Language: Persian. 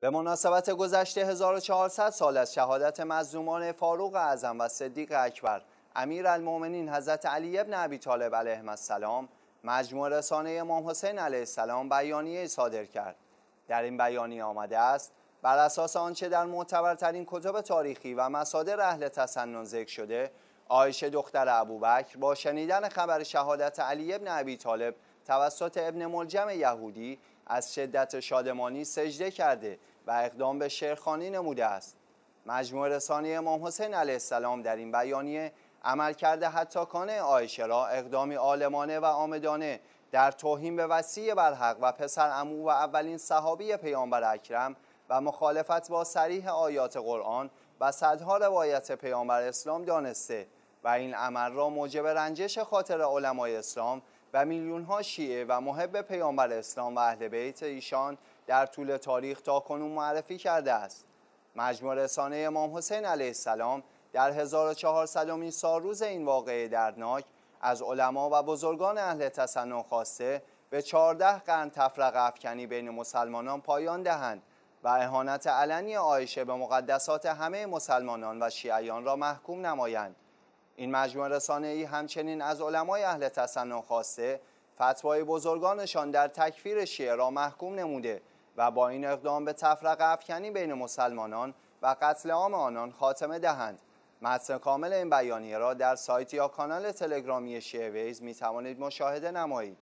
به مناسبت گذشته 1400 سال از شهادت مظلومان فاروق اعظم و صدیق اکبر امیر المومنین حضرت علی ابن ابی طالب علیه السلام مجموع رسانه امام حسین علیه السلام بیانیه صادر کرد در این بیانیه آمده است بر اساس آنچه در معتبرترین کتب تاریخی و مصادر اهل تسنن ذکر شده عایشه دختر ابوبکر با شنیدن خبر شهادت علی ابن ابی طالب توسط ابن ملجم یهودی از شدت شادمانی سجده کرده و اقدام به شیرخانی نموده است مجموع رسانه امام حسین علیه السلام در این بیانیه عمل کرده حتی کانه آیشه را اقدامی آلمانه و آمدانه در توهین به وسیع برحق و پسر امو و اولین صحابی پیامبر اکرم و مخالفت با سریح آیات قرآن و صدها روایت پیامبر اسلام دانسته و این عمل را موجب رنجش خاطر علمای اسلام و میلیون ها شیعه و محب پیامبر اسلام و اهل بیت ایشان در طول تاریخ تا کنون معرفی کرده است مجموع رسانه امام حسین علیه السلام در 1400 سال روز این واقعه دردناک از علما و بزرگان اهل تصنع خواسته به 14 قرن تفرق افکنی بین مسلمانان پایان دهند و اهانت علنی عایشه به مقدسات همه مسلمانان و شیعیان را محکوم نمایند این مجموعه ای همچنین از علمای اهل تصنع خواسته فتوای بزرگانشان در تکفیر شیعه را محکوم نموده و با این اقدام به تفرق افکنی بین مسلمانان و قتل عام آنان خاتمه دهند متن کامل این بیانیه را در سایت یا کانال تلگرامی شیعه ویز می توانید مشاهده نمایید